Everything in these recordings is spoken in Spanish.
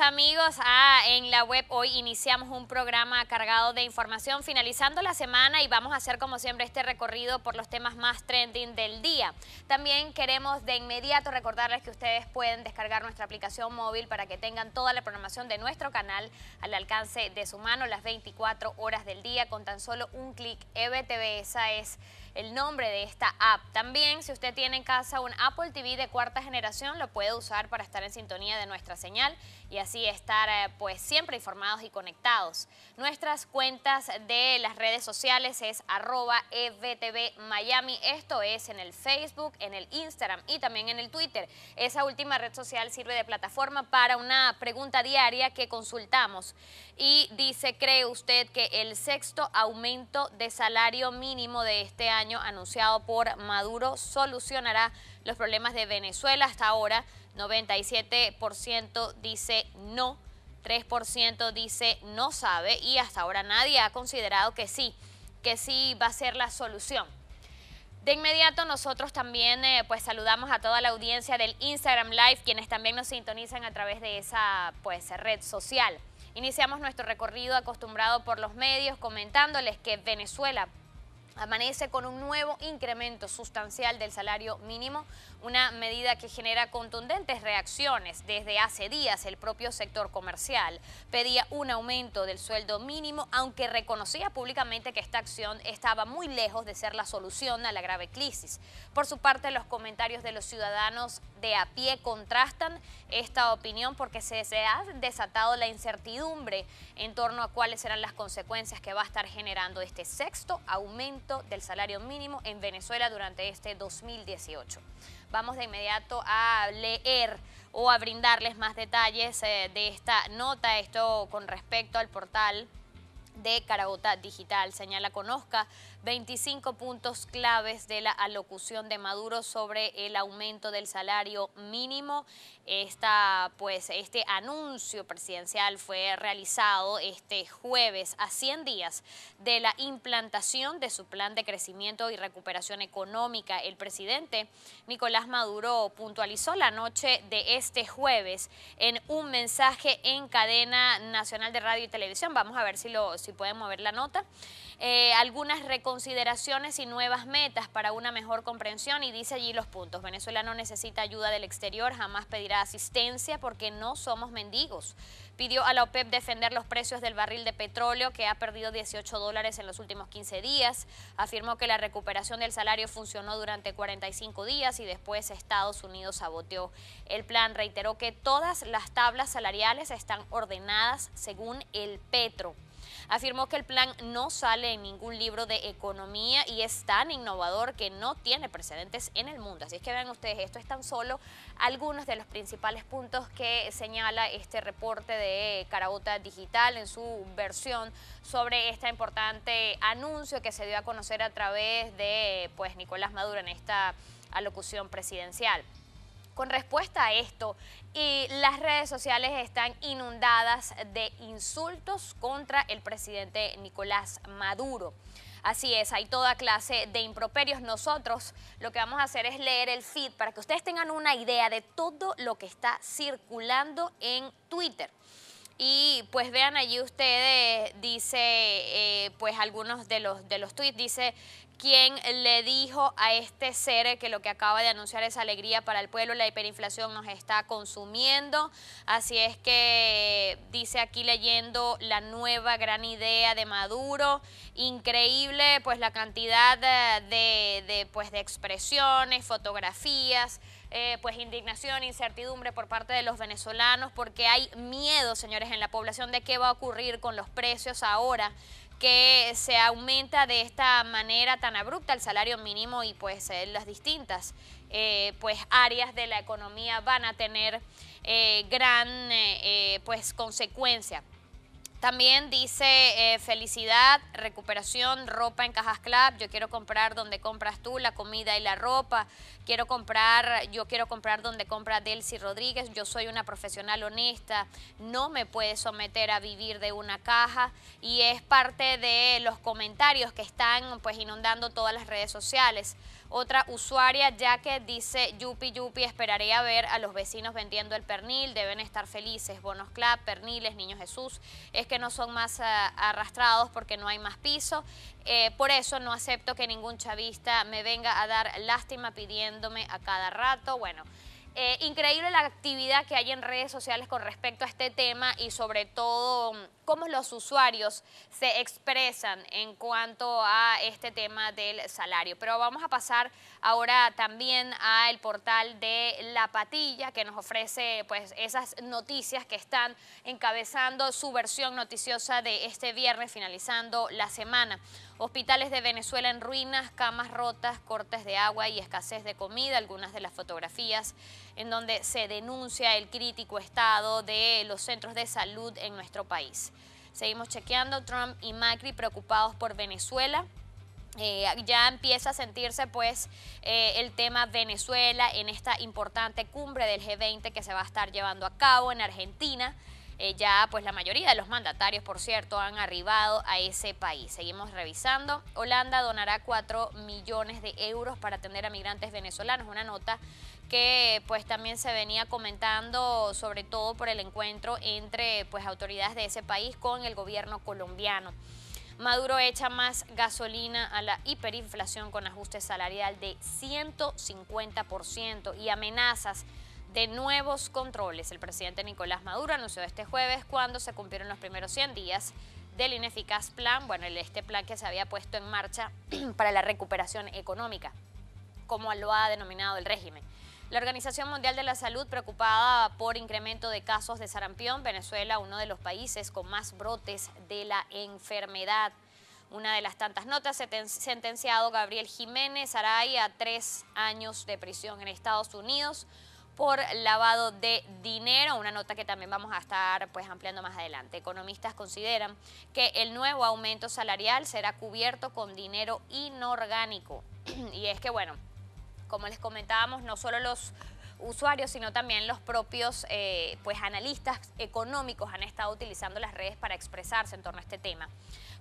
amigos. Ah, en la web hoy iniciamos un programa cargado de información finalizando la semana y vamos a hacer como siempre este recorrido por los temas más trending del día. También queremos de inmediato recordarles que ustedes pueden descargar nuestra aplicación móvil para que tengan toda la programación de nuestro canal al alcance de su mano las 24 horas del día con tan solo un clic. EBTV, esa es el nombre de esta app. También, si usted tiene en casa un Apple TV de cuarta generación, lo puede usar para estar en sintonía de nuestra señal y así estar eh, pues siempre informados y conectados. Nuestras cuentas de las redes sociales es arroba e esto es en el Facebook, en el Instagram y también en el Twitter. Esa última red social sirve de plataforma para una pregunta diaria que consultamos y dice, ¿cree usted que el sexto aumento de salario mínimo de este año anunciado por Maduro solucionará los problemas de Venezuela. Hasta ahora, 97% dice no, 3% dice no sabe y hasta ahora nadie ha considerado que sí, que sí va a ser la solución. De inmediato nosotros también eh, pues saludamos a toda la audiencia del Instagram Live, quienes también nos sintonizan a través de esa pues red social. Iniciamos nuestro recorrido acostumbrado por los medios comentándoles que Venezuela amanece con un nuevo incremento sustancial del salario mínimo una medida que genera contundentes reacciones. Desde hace días el propio sector comercial pedía un aumento del sueldo mínimo, aunque reconocía públicamente que esta acción estaba muy lejos de ser la solución a la grave crisis. Por su parte, los comentarios de los ciudadanos de a pie contrastan esta opinión porque se, ha desatado la incertidumbre en torno a cuáles serán las consecuencias que va a estar generando este sexto aumento del salario mínimo en Venezuela durante este 2018. Vamos de inmediato a leer o a brindarles más detalles eh, de esta nota, esto con respecto al portal de Carabota Digital. Señala, conozca 25 puntos claves de la alocución de Maduro sobre el aumento del salario mínimo. Esta, pues, este anuncio presidencial fue realizado este jueves a 100 días de la implantación de su plan de crecimiento y recuperación económica. El presidente Nicolás Maduro puntualizó la noche de este jueves en un mensaje en cadena nacional de radio y televisión. Vamos a ver si, lo, si pueden mover la nota. Eh, algunas consideraciones y nuevas metas para una mejor comprensión y dice allí los puntos. Venezuela no necesita ayuda del exterior, jamás pedirá asistencia porque no somos mendigos. Pidió a la OPEP defender los precios del barril de petróleo que ha perdido 18 dólares en los últimos 15 días. Afirmó que la recuperación del salario funcionó durante 45 días y después Estados Unidos saboteó el plan. Reiteró que todas las tablas salariales están ordenadas según el petro afirmó que el plan no sale en ningún libro de economía y es tan innovador que no tiene precedentes en el mundo. Así es que vean ustedes, esto es tan solo algunos de los principales puntos que señala este reporte de Carabota Digital en su versión sobre este importante anuncio que se dio a conocer a través de pues, Nicolás Maduro en esta alocución presidencial. Con respuesta a esto, y las redes sociales están inundadas de insultos contra el presidente Nicolás Maduro. Así es, hay toda clase de improperios. Nosotros lo que vamos a hacer es leer el feed para que ustedes tengan una idea de todo lo que está circulando en Twitter. Y pues vean allí ustedes, dice, eh, pues algunos de los, de los tweets, dice, ¿Quién le dijo a este ser que lo que acaba de anunciar es alegría para el pueblo, la hiperinflación nos está consumiendo, así es que dice aquí leyendo la nueva gran idea de Maduro, increíble pues la cantidad eh, de, de, pues, de expresiones, fotografías, eh, pues indignación, incertidumbre por parte de los venezolanos porque hay miedo, señores, en la población de qué va a ocurrir con los precios ahora que se aumenta de esta manera tan abrupta el salario mínimo y pues eh, las distintas eh, pues áreas de la economía van a tener gran pues consecuencia. También dice eh, felicidad, recuperación, ropa en Cajas Club. Yo quiero comprar donde compras tú la comida y la ropa. Quiero comprar, yo quiero comprar donde compra Delcy Rodríguez. Yo soy una profesional honesta. No me puede someter a vivir de una caja. Y es parte de los comentarios que están pues inundando todas las redes sociales. Otra usuaria, ya que dice, yupi yupi, esperaré a ver a los vecinos vendiendo el pernil, deben estar felices, bonos club, perniles, niños Jesús, es que no son más eh, arrastrados porque no hay más piso, eh, por eso no acepto que ningún chavista me venga a dar lástima pidiéndome a cada rato, bueno... Eh, increíble la actividad que hay en redes sociales con respecto a este tema y sobre todo mm, cómo los usuarios se expresan en cuanto a este tema del salario. Pero vamos a pasar ahora también al portal de La Patilla que nos ofrece pues esas noticias que están encabezando su versión noticiosa de este viernes finalizando la semana. Hospitales de Venezuela en ruinas, camas rotas, cortes de agua y escasez de comida, algunas de las fotografías en donde se denuncia el crítico estado de los centros de salud en nuestro país. Seguimos chequeando, Trump y Macri preocupados por Venezuela. Eh, ya empieza a sentirse pues eh, el tema Venezuela en esta importante cumbre del G20 que se va a estar llevando a cabo en Argentina. Eh, ya pues la mayoría de los mandatarios, por cierto, han arribado a ese país. Seguimos revisando. Holanda donará 4 millones de euros para atender a migrantes venezolanos. Una nota que pues también se venía comentando sobre todo por el encuentro entre pues autoridades de ese país con el gobierno colombiano. Maduro echa más gasolina a la hiperinflación con ajuste salarial de 150% y amenazas de nuevos controles. El presidente Nicolás Maduro anunció este jueves cuando se cumplieron los primeros 100 días del ineficaz plan, bueno, este plan que se había puesto en marcha para la recuperación económica, como lo ha denominado el régimen. La Organización Mundial de la Salud, preocupada por incremento de casos de sarampión, Venezuela, uno de los países con más brotes de la enfermedad. Una de las tantas notas, sentenciado Gabriel Jiménez aray a tres años de prisión en Estados Unidos por lavado de dinero, una nota que también vamos a estar pues ampliando más adelante. Economistas consideran que el nuevo aumento salarial será cubierto con dinero inorgánico. y es que bueno, como les comentábamos, no solo los usuarios, sino también los propios eh, pues, analistas económicos han estado utilizando las redes para expresarse en torno a este tema.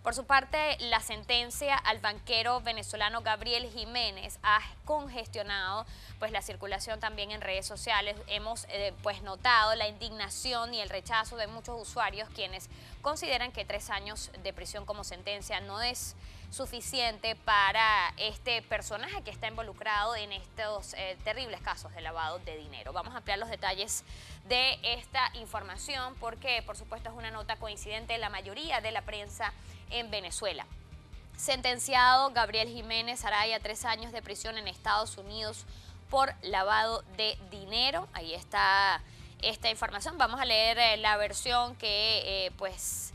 Por su parte, la sentencia al banquero venezolano Gabriel Jiménez ha congestionado pues, la circulación también en redes sociales. Hemos eh, pues, notado la indignación y el rechazo de muchos usuarios quienes consideran que tres años de prisión como sentencia no es suficiente para este personaje que está involucrado en estos eh, terribles casos de lavado de dinero. Vamos a ampliar los detalles de esta información porque, por supuesto, es una nota coincidente de la mayoría de la prensa en Venezuela. Sentenciado Gabriel Jiménez Araya a tres años de prisión en Estados Unidos por lavado de dinero. Ahí está esta información. Vamos a leer eh, la versión que eh, pues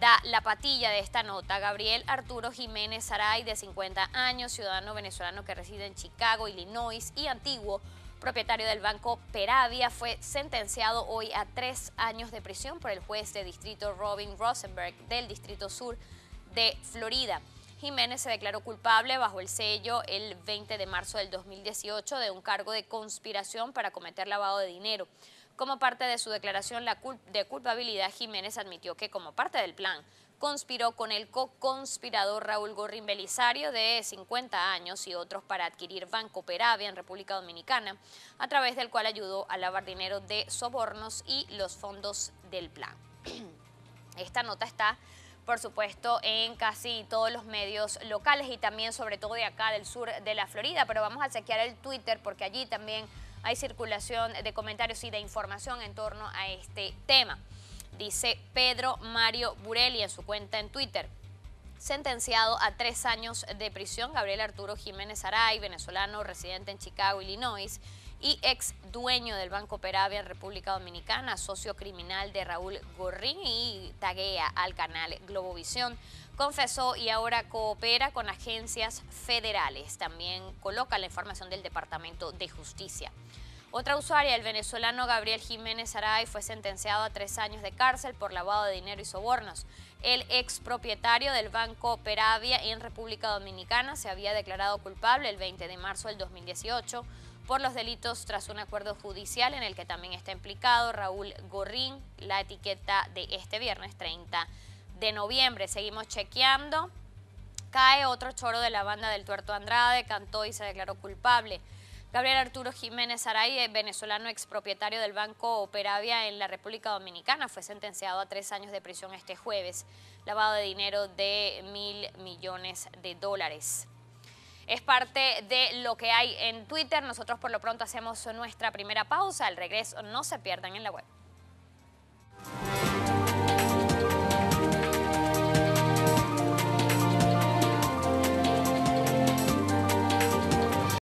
da la patilla de esta nota. Gabriel Arturo Jiménez Saray, de 50 años, ciudadano venezolano que reside en Chicago, Illinois y antiguo propietario del banco Peravia, fue sentenciado hoy a tres años de prisión por el juez de distrito Robin Rosenberg del Distrito Sur de Florida. Jiménez se declaró culpable bajo el sello el 20 de marzo del 2018 de un cargo de conspiración para cometer lavado de dinero. Como parte de su declaración de culpabilidad, Jiménez admitió que como parte del plan conspiró con el co-conspirador Raúl Gorrin Belisario de 50 años y otros para adquirir Banco Peravia en República Dominicana, a través del cual ayudó a lavar dinero de sobornos y los fondos del plan. Esta nota está, por supuesto, en casi todos los medios locales y también sobre todo de acá del sur de la Florida, pero vamos a chequear el Twitter porque allí también hay circulación de comentarios y de información en torno a este tema. Dice Pedro Mario Burelli en su cuenta en Twitter sentenciado a tres años de prisión Gabriel Arturo Jiménez Aray, venezolano residente en Chicago, Illinois, y ex dueño del Banco Peravia en República Dominicana, socio criminal de Raúl Gorrín y taguea al canal Globovisión confesó y ahora coopera con agencias federales. También coloca la información del Departamento de Justicia. Otra usuaria, el venezolano Gabriel Jiménez Aray, fue sentenciado a tres años de cárcel por lavado de dinero y sobornos. El ex propietario del Banco Peravia en República Dominicana se había declarado culpable el 20 de marzo del 2018 por los delitos tras un acuerdo judicial en el que también está implicado Raúl Gorrín, la etiqueta de este viernes 30 de noviembre. Seguimos chequeando. Cae otro choro de la banda del Tuerto Andrade, cantó y se declaró culpable. Gabriel Arturo Jiménez Aray, eh, venezolano expropietario del Banco Operavia en la República Dominicana, fue sentenciado a tres años de prisión este jueves. Lavado de dinero de mil millones de dólares. Es parte de lo que hay en Twitter. Nosotros por lo pronto hacemos nuestra primera pausa. Al regreso no se pierdan en la web.